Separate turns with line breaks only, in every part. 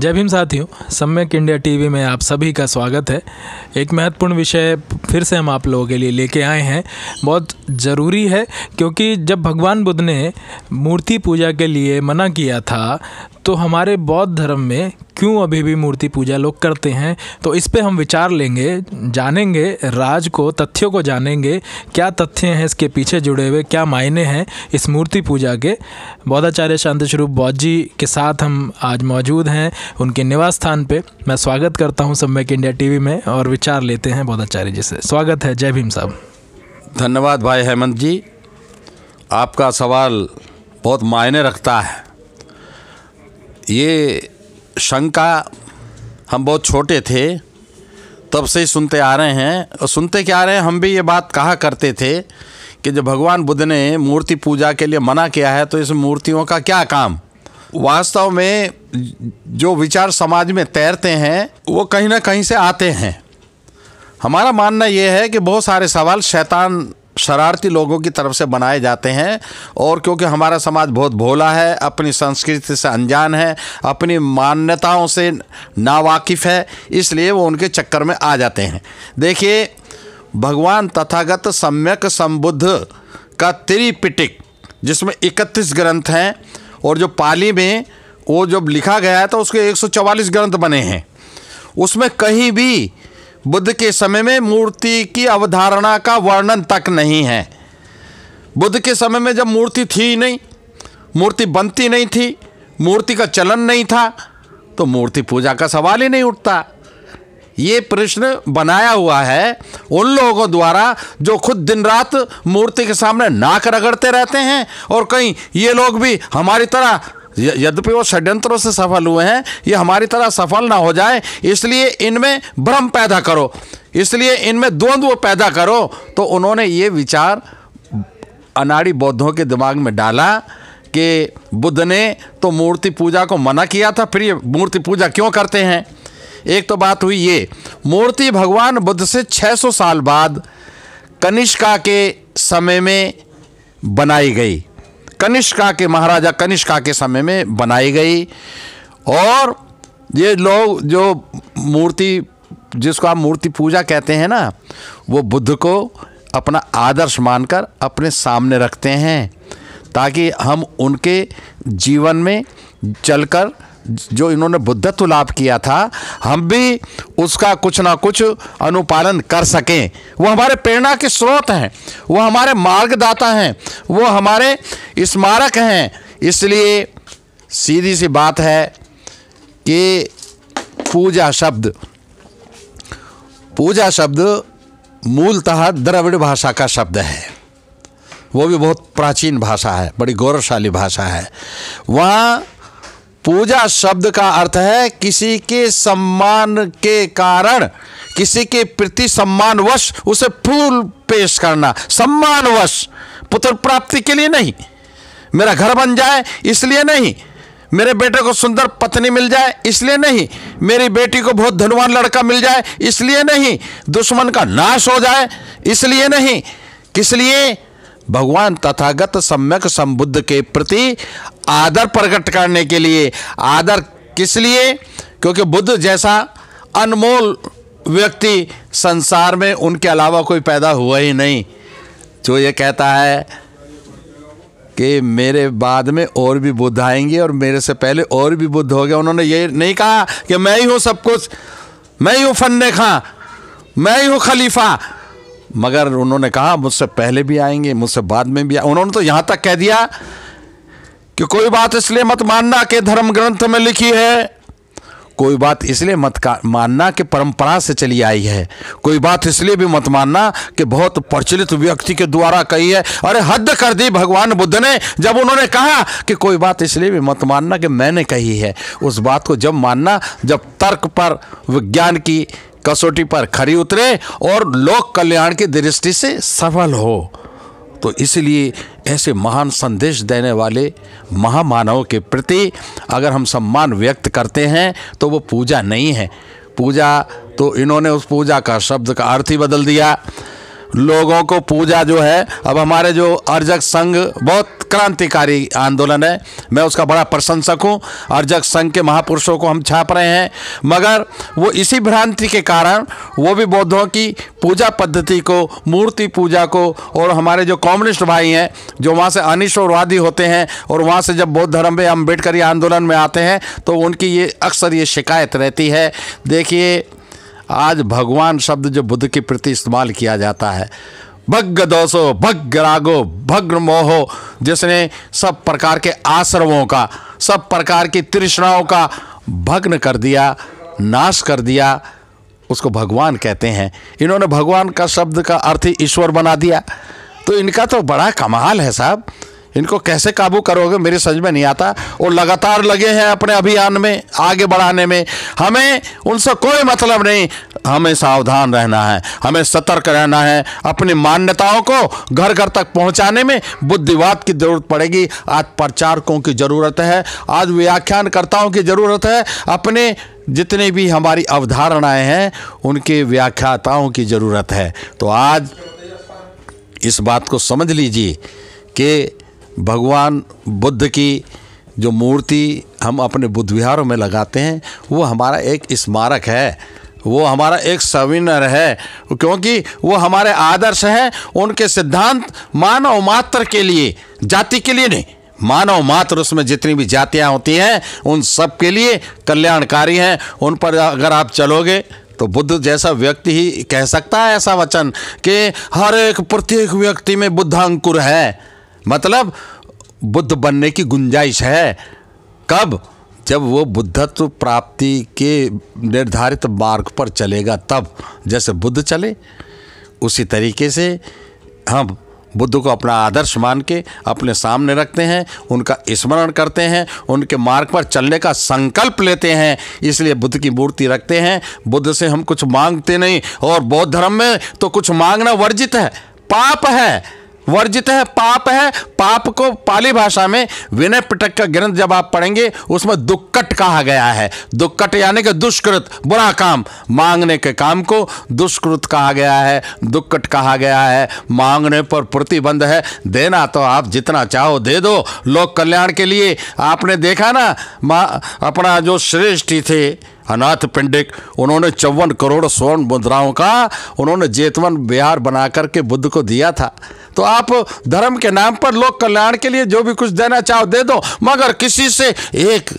जय भीम साथियों सम्यक इंडिया टीवी में आप सभी का स्वागत है एक महत्वपूर्ण विषय फिर से हम आप लोगों के लिए लेके आए हैं बहुत ज़रूरी है क्योंकि जब भगवान बुद्ध ने मूर्ति पूजा के लिए मना किया था तो हमारे बौद्ध धर्म में क्यों अभी भी मूर्ति पूजा लोग करते हैं तो इस पे हम विचार लेंगे जानेंगे राज को तथ्यों को जानेंगे क्या तथ्य हैं इसके पीछे जुड़े हुए क्या मायने हैं इस मूर्ति पूजा के बौद्धाचार्य शांति स्वरूप बौद्ध जी के साथ हम आज मौजूद हैं उनके निवास स्थान पे मैं स्वागत करता हूँ सम्यक इंडिया टी में और विचार लेते हैं बौद्धाचार्य जी से स्वागत है जय भीम साहब
धन्यवाद भाई हेमंत जी आपका सवाल बहुत मायने रखता है ये शंका हम बहुत छोटे थे तब से ही सुनते आ रहे हैं और सुनते क्या आ रहे हैं हम भी ये बात कहा करते थे कि जब भगवान बुद्ध ने मूर्ति पूजा के लिए मना किया है तो इस मूर्तियों का क्या काम वास्तव में जो विचार समाज में तैरते हैं वो कहीं ना कहीं से आते हैं हमारा मानना ये है कि बहुत सारे सवाल शैतान शरारती लोगों की तरफ से बनाए जाते हैं और क्योंकि हमारा समाज बहुत भोला है अपनी संस्कृति से अनजान है अपनी मान्यताओं से नावाकिफ़ है इसलिए वो उनके चक्कर में आ जाते हैं देखिए भगवान तथागत सम्यक संबुद्ध का त्रिपिटिक जिसमें इकतीस ग्रंथ हैं और जो पाली में वो जब लिखा गया है तो उसके 144 ग्रंथ बने हैं उसमें कहीं भी बुद्ध के समय में मूर्ति की अवधारणा का वर्णन तक नहीं है बुद्ध के समय में जब मूर्ति थी नहीं मूर्ति बनती नहीं थी मूर्ति का चलन नहीं था तो मूर्ति पूजा का सवाल ही नहीं उठता ये प्रश्न बनाया हुआ है उन लोगों द्वारा जो खुद दिन रात मूर्ति के सामने नाक रगड़ते रहते हैं और कहीं ये लोग भी हमारी तरह यद्यपि वो षड्यंत्रों से सफल हुए हैं ये हमारी तरह सफल ना हो जाए इसलिए इनमें भ्रम पैदा करो इसलिए इनमें द्वंद्व पैदा करो तो उन्होंने ये विचार अनाड़ी बौद्धों के दिमाग में डाला कि बुद्ध ने तो मूर्ति पूजा को मना किया था फिर ये मूर्ति पूजा क्यों करते हैं एक तो बात हुई ये मूर्ति भगवान बुद्ध से 600 साल बाद कनिष्का के समय में बनाई गई कनिष्का के महाराजा कनिष्का के समय में बनाई गई और ये लोग जो मूर्ति जिसको आप मूर्ति पूजा कहते हैं ना वो बुद्ध को अपना आदर्श मानकर अपने सामने रखते हैं ताकि हम उनके जीवन में चलकर जो इन्होंने बुद्धत्व लाभ किया था हम भी उसका कुछ ना कुछ अनुपालन कर सकें वो हमारे प्रेरणा के स्रोत हैं वो हमारे मार्गदाता हैं वो हमारे स्मारक हैं इसलिए सीधी सी बात है कि पूजा शब्द पूजा शब्द मूलतः द्रविड़ भाषा का शब्द है वो भी बहुत प्राचीन भाषा है बड़ी गौरवशाली भाषा है वहाँ पूजा शब्द का अर्थ है किसी के सम्मान के कारण किसी के प्रति सम्मानवश उसे फूल पेश करना सम्मानवश पुत्र प्राप्ति के लिए नहीं मेरा घर बन जाए इसलिए नहीं मेरे बेटे को सुंदर पत्नी मिल जाए इसलिए नहीं मेरी बेटी को बहुत धनवान लड़का मिल जाए इसलिए नहीं दुश्मन का नाश हो जाए इसलिए नहीं किस लिए भगवान तथागत सम्यक संबुद्ध के प्रति आदर प्रकट करने के लिए आदर किस लिए क्योंकि बुद्ध जैसा अनमोल व्यक्ति संसार में उनके अलावा कोई पैदा हुआ ही नहीं जो ये कहता है कि मेरे बाद में और भी बुद्ध आएंगे और मेरे से पहले और भी बुद्ध हो गए उन्होंने ये नहीं कहा कि मैं ही हूँ सब कुछ मैं ही हूँ फन्ने खां मैं ही हूँ खलीफा मगर उन्होंने कहा मुझसे पहले भी आएंगे मुझसे बाद में भी उन्होंने तो यहाँ तक कह दिया कि कोई बात इसलिए मत मानना कि धर्म ग्रंथ में लिखी है कोई बात इसलिए मत मानना कि परंपरा से चली आई है कोई बात इसलिए भी मत मानना कि बहुत प्रचलित व्यक्ति के द्वारा कही है अरे हद कर दी भगवान बुद्ध ने जब उन्होंने कहा कि कोई बात इसलिए भी मत मानना कि मैंने कही है उस बात को जब मानना जब तर्क पर विज्ञान की कसौटी पर खरी उतरे और लोक कल्याण की दृष्टि से सफल हो तो इसलिए ऐसे महान संदेश देने वाले महामानव के प्रति अगर हम सम्मान व्यक्त करते हैं तो वो पूजा नहीं है पूजा तो इन्होंने उस पूजा का शब्द का अर्थ ही बदल दिया लोगों को पूजा जो है अब हमारे जो अर्जक संघ बहुत क्रांतिकारी आंदोलन है मैं उसका बड़ा प्रशंसक हूँ अर्जक संघ के महापुरुषों को हम छाप रहे हैं मगर वो इसी भ्रांति के कारण वो भी बौद्धों की पूजा पद्धति को मूर्ति पूजा को और हमारे जो कम्युनिस्ट भाई हैं जो वहाँ से अनिश्वरवादी होते हैं और वहाँ से जब बौद्ध धर्म में अम्बेडकरी आंदोलन में आते हैं तो उनकी ये अक्सर ये शिकायत रहती है देखिए आज भगवान शब्द जो बुद्ध के प्रति इस्तेमाल किया जाता है भग्ग दोषो भग्ग रागो भग्र मोहो जिसने सब प्रकार के आश्रमों का सब प्रकार की तृष्णाओं का भग्न कर दिया नाश कर दिया उसको भगवान कहते हैं इन्होंने भगवान का शब्द का अर्थ ईश्वर बना दिया तो इनका तो बड़ा कमाल है साहब इनको कैसे काबू करोगे मेरे समझ में नहीं आता वो लगातार लगे हैं अपने अभियान में आगे बढ़ाने में हमें उनसे कोई मतलब नहीं हमें सावधान रहना है हमें सतर्क रहना है अपनी मान्यताओं को घर घर तक पहुंचाने में बुद्धिवाद की जरूरत पड़ेगी आज प्रचारकों की ज़रूरत है आज व्याख्यानकर्ताओं की ज़रूरत है अपने जितने भी हमारी अवधारणाएं हैं उनके व्याख्याताओं की ज़रूरत है तो आज इस बात को समझ लीजिए कि भगवान बुद्ध की जो मूर्ति हम अपने बुद्ध विहारों में लगाते हैं वो हमारा एक स्मारक है वो हमारा एक सविनर है क्योंकि वो हमारे आदर्श हैं उनके सिद्धांत मानव मात्र के लिए जाति के लिए नहीं मानव मात्र उसमें जितनी भी जातियाँ होती हैं उन सब के लिए कल्याणकारी हैं उन पर अगर आप चलोगे तो बुद्ध जैसा व्यक्ति ही कह सकता है ऐसा वचन कि हर एक प्रत्येक व्यक्ति में बुद्धांकुर है मतलब बुद्ध बनने की गुंजाइश है कब जब वो बुद्धत्व प्राप्ति के निर्धारित मार्ग पर चलेगा तब जैसे बुद्ध चले उसी तरीके से हम बुद्ध को अपना आदर्श मान के अपने सामने रखते हैं उनका स्मरण करते हैं उनके मार्ग पर चलने का संकल्प लेते हैं इसलिए बुद्ध की मूर्ति रखते हैं बुद्ध से हम कुछ मांगते नहीं और बौद्ध धर्म में तो कुछ मांगना वर्जित है पाप है वर्जित है पाप है पाप को पाली भाषा में विनय पिटक का ग्रंथ जब आप पढ़ेंगे उसमें दुक्कट कहा गया है दुक्कट यानी कि दुष्कृत बुरा काम मांगने के काम को दुष्कृत कहा गया है दुक्कट कहा गया है मांगने पर प्रतिबंध है देना तो आप जितना चाहो दे दो लोक कल्याण के लिए आपने देखा ना अपना जो श्रेष्ठी थे अनाथ पिंडिक उन्होंने चौवन करोड़ स्वर्ण मुद्राओं का उन्होंने जेतवन बिहार बना करके बुद्ध को दिया था तो आप धर्म के नाम पर लोक कल्याण के लिए जो भी कुछ देना चाहो दे दो मगर किसी से एक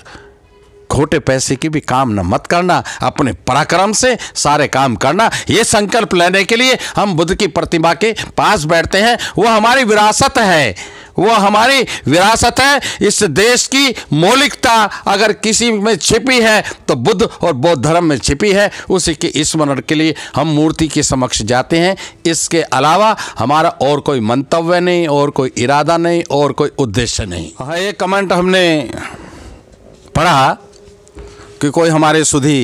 खोटे पैसे की भी काम न मत करना अपने पराक्रम से सारे काम करना ये संकल्प लेने के लिए हम बुद्ध की प्रतिमा के पास बैठते हैं वो हमारी विरासत है वो हमारी विरासत है इस देश की मौलिकता अगर किसी में छिपी है तो बुद्ध और बौद्ध धर्म में छिपी है उसी के स्मरण के लिए हम मूर्ति के समक्ष जाते हैं इसके अलावा हमारा और कोई मंतव्य नहीं और कोई इरादा नहीं और कोई उद्देश्य नहीं हाँ ये कमेंट हमने पढ़ा कि कोई हमारे सुधी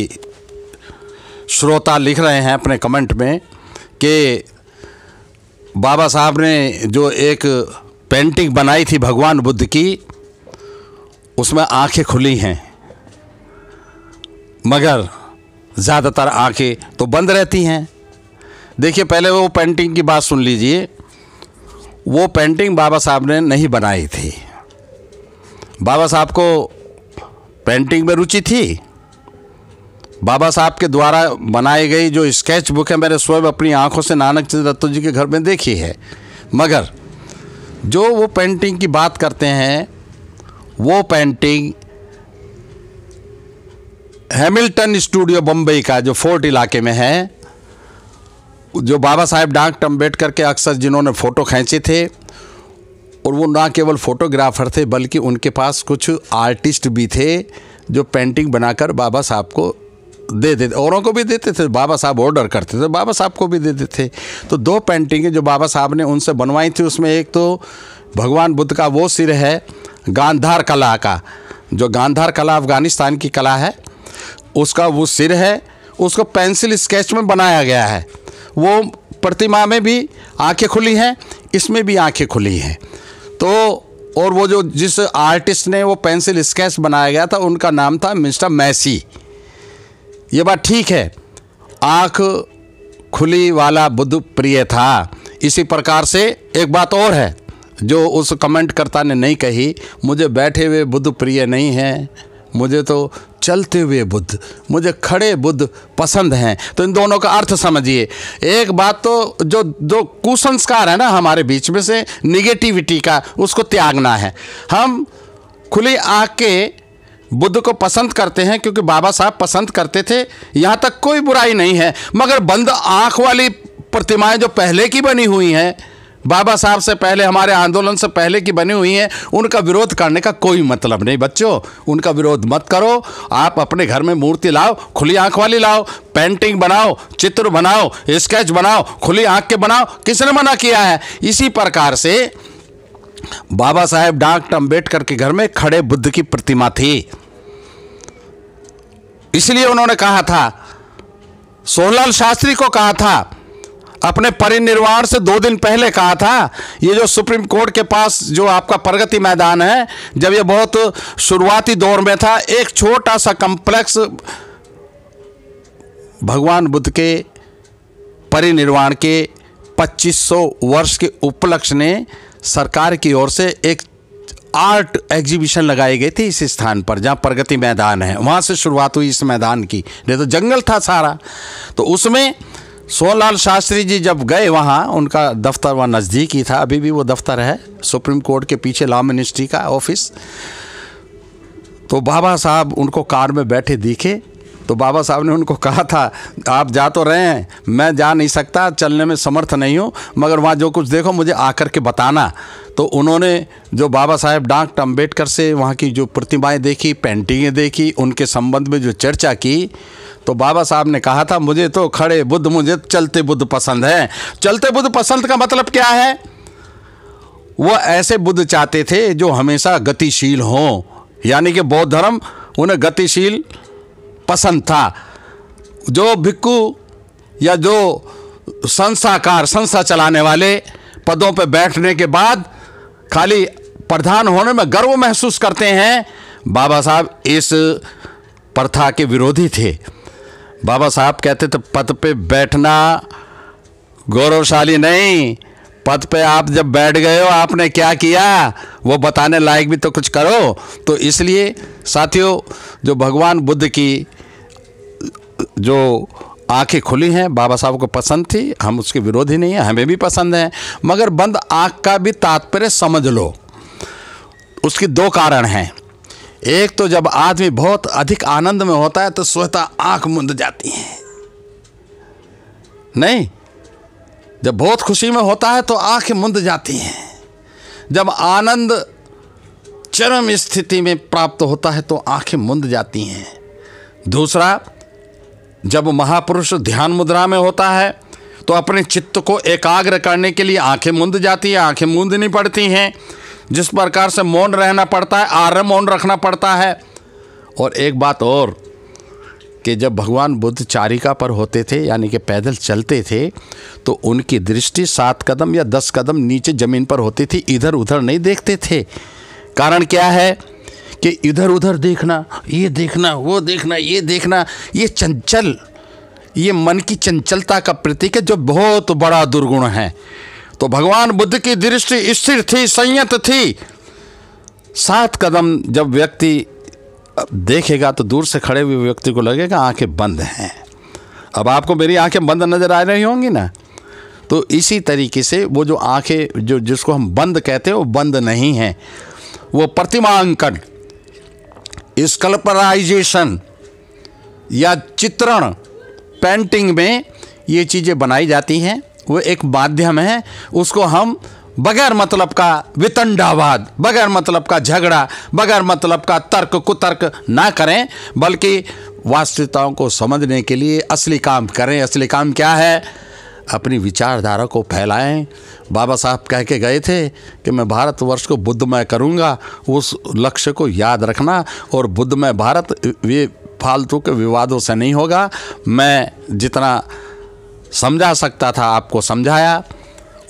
श्रोता लिख रहे हैं अपने कमेंट में कि बाबा साहब ने जो एक पेंटिंग बनाई थी भगवान बुद्ध की उसमें आंखें खुली हैं मगर ज़्यादातर आंखें तो बंद रहती हैं देखिए पहले वो पेंटिंग की बात सुन लीजिए वो पेंटिंग बाबा साहब ने नहीं बनाई थी बाबा साहब को पेंटिंग में रुचि थी बाबा साहब के द्वारा बनाई गई जो स्केच बुक है मैंने स्वयं अपनी आंखों से नानक चंद्र दत्तो जी के घर में देखी है मगर जो वो पेंटिंग की बात करते हैं वो पेंटिंग हैमिल्टन स्टूडियो बम्बई का जो फोर्ट इलाके में है जो बाबा साहेब डॉक्टर अम्बेडकर के अक्सर जिन्होंने फ़ोटो खींचे थे और वो ना केवल फोटोग्राफर थे बल्कि उनके पास कुछ आर्टिस्ट भी थे जो पेंटिंग बनाकर बाबा साहब को दे देते औरों को भी देते थे बाबा साहब ऑर्डर करते थे बाबा साहब को भी देते थे तो दो पेंटिंगें जो बाबा साहब ने उनसे बनवाई थी उसमें एक तो भगवान बुद्ध का वो सिर है गांधार कला का जो गांधार कला अफ़गानिस्तान की कला है उसका वो सिर है उसको पेंसिल स्केच में बनाया गया है वो प्रतिमा में भी आंखें खुली हैं इसमें भी आंखें खुली हैं तो और वो जो जिस आर्टिस्ट ने वो पेंसिल स्केच बनाया गया था उनका नाम था मिस्टर मैसी ये बात ठीक है आँख खुली वाला बुद्ध प्रिय था इसी प्रकार से एक बात और है जो उस कमेंट करता ने नहीं कही मुझे बैठे हुए बुद्ध प्रिय नहीं हैं मुझे तो चलते हुए बुद्ध मुझे खड़े बुद्ध पसंद हैं तो इन दोनों का अर्थ समझिए एक बात तो जो जो कुसंस्कार है ना हमारे बीच में से निगेटिविटी का उसको त्यागना है हम खुली आँख के बुद्ध को पसंद करते हैं क्योंकि बाबा साहब पसंद करते थे यहाँ तक कोई बुराई नहीं है मगर बंद आँख वाली प्रतिमाएं जो पहले की बनी हुई हैं बाबा साहब से पहले हमारे आंदोलन से पहले की बनी हुई हैं उनका विरोध करने का कोई मतलब नहीं बच्चों उनका विरोध मत करो आप अपने घर में मूर्ति लाओ खुली आँख वाली लाओ पेंटिंग बनाओ चित्र बनाओ स्केच बनाओ खुली आँख के बनाओ किसने मना किया है इसी प्रकार से बाबा साहेब डॉक्टर अम्बेडकर के घर में खड़े बुद्ध की प्रतिमा थी इसलिए उन्होंने कहा था सोहलाल शास्त्री को कहा था अपने परिनिर्वाण से दो दिन पहले कहा था ये जो सुप्रीम कोर्ट के पास जो आपका प्रगति मैदान है जब ये बहुत शुरुआती दौर में था एक छोटा सा कम्प्लेक्स भगवान बुद्ध के परिनिर्वाण के 2500 वर्ष के उपलक्ष्य ने सरकार की ओर से एक आर्ट एग्जीबिशन लगाए गए थे इस स्थान पर जहाँ प्रगति मैदान है वहाँ से शुरुआत हुई इस मैदान की नहीं तो जंगल था सारा तो उसमें सोहलाल शास्त्री जी जब गए वहाँ उनका दफ्तर वहाँ नज़दीक ही था अभी भी वो दफ्तर है सुप्रीम कोर्ट के पीछे लॉ मिनिस्ट्री का ऑफिस तो बाबा साहब उनको कार में बैठे दिखे तो बाबा साहब ने उनको कहा था आप जा तो रहे हैं मैं जा नहीं सकता चलने में समर्थ नहीं हूँ मगर वहाँ जो कुछ देखो मुझे आकर के बताना तो उन्होंने जो बाबा साहेब डॉक्टर अम्बेडकर से वहाँ की जो प्रतिमाएँ देखी पेंटिंगें देखी उनके संबंध में जो चर्चा की तो बाबा साहब ने कहा था मुझे तो खड़े बुद्ध मुझे चलते बुद्ध पसंद हैं चलते बुद्ध पसंद का मतलब क्या है वह ऐसे बुद्ध चाहते थे जो हमेशा गतिशील हों यानी कि बौद्ध धर्म उन्हें गतिशील पसंद था जो भिक्कू या जो संस्थाकार संस्था चलाने वाले पदों पर बैठने के बाद खाली प्रधान होने में गर्व महसूस करते हैं बाबा साहब इस प्रथा के विरोधी थे बाबा साहब कहते थे पद पे बैठना गौरवशाली नहीं पद पे आप जब बैठ गए हो आपने क्या किया वो बताने लायक भी तो कुछ करो तो इसलिए साथियों जो भगवान बुद्ध की जो आंखें खुली हैं बाबा साहब को पसंद थी हम उसके विरोधी नहीं हैं हमें भी पसंद है मगर बंद आंख का भी तात्पर्य समझ लो उसकी दो कारण हैं एक तो जब आदमी बहुत अधिक आनंद में होता है तो स्वतः आंख मुंद जाती है नहीं जब बहुत खुशी में होता है तो आंखें मुंद जाती हैं जब आनंद चरम स्थिति में प्राप्त होता है तो आंखें मुंद जाती हैं दूसरा जब महापुरुष ध्यान मुद्रा में होता है तो अपने चित्त को एकाग्र करने के लिए आंखें मुंद जाती हैं आंखें मूंदनी पड़ती हैं जिस प्रकार से मौन रहना पड़ता है आर मौन रखना पड़ता है और एक बात और कि जब भगवान बुद्ध चारिका पर होते थे यानी कि पैदल चलते थे तो उनकी दृष्टि सात कदम या दस कदम नीचे ज़मीन पर होती थी इधर उधर नहीं देखते थे कारण क्या है कि इधर उधर देखना ये देखना वो देखना ये देखना ये चंचल ये मन की चंचलता का प्रतीक है जो बहुत बड़ा दुर्गुण है तो भगवान बुद्ध की दृष्टि स्थिर थी संयत थी सात कदम जब व्यक्ति देखेगा तो दूर से खड़े हुए व्यक्ति को लगेगा आंखें बंद हैं अब आपको मेरी आंखें बंद नज़र आ रही होंगी ना तो इसी तरीके से वो जो आंखें जो जिसको हम बंद कहते हैं वो बंद नहीं हैं वो प्रतिमांकन स्कल्पराइजेशन या चित्रण पेंटिंग में ये चीज़ें बनाई जाती हैं वो एक माध्यम है उसको हम बगैर मतलब का वितंडावाद बगैर मतलब का झगड़ा बगैर मतलब का तर्क कुतर्क ना करें बल्कि वास्तविकताओं को समझने के लिए असली काम करें असली काम क्या है अपनी विचारधारा को फैलाएं बाबा साहब कह के गए थे कि मैं भारतवर्ष को बुद्धमय करूंगा उस लक्ष्य को याद रखना और बुद्धमय भारत ये फालतू के विवादों से नहीं होगा मैं जितना समझा सकता था आपको समझाया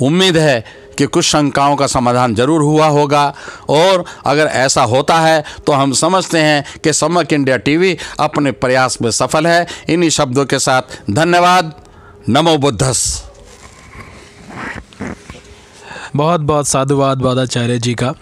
उम्मीद है कि कुछ शंकाओं का समाधान जरूर हुआ होगा और अगर ऐसा होता है तो हम समझते हैं कि समक इंडिया टीवी अपने प्रयास में सफल है इन्हीं शब्दों के साथ धन्यवाद नमो बुद्धस
बहुत बहुत साधुवाद वादाचार्य जी का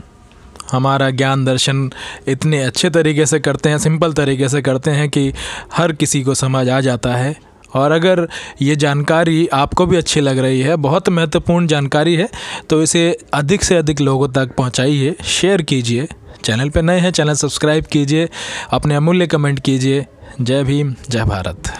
हमारा ज्ञान दर्शन इतने अच्छे तरीके से करते हैं सिंपल तरीके से करते हैं कि हर किसी को समझ आ जाता है और अगर ये जानकारी आपको भी अच्छी लग रही है बहुत महत्वपूर्ण जानकारी है तो इसे अधिक से अधिक लोगों तक पहुंचाइए शेयर कीजिए चैनल पर नए हैं चैनल सब्सक्राइब कीजिए अपने अमूल्य कमेंट कीजिए जय भीम जय भारत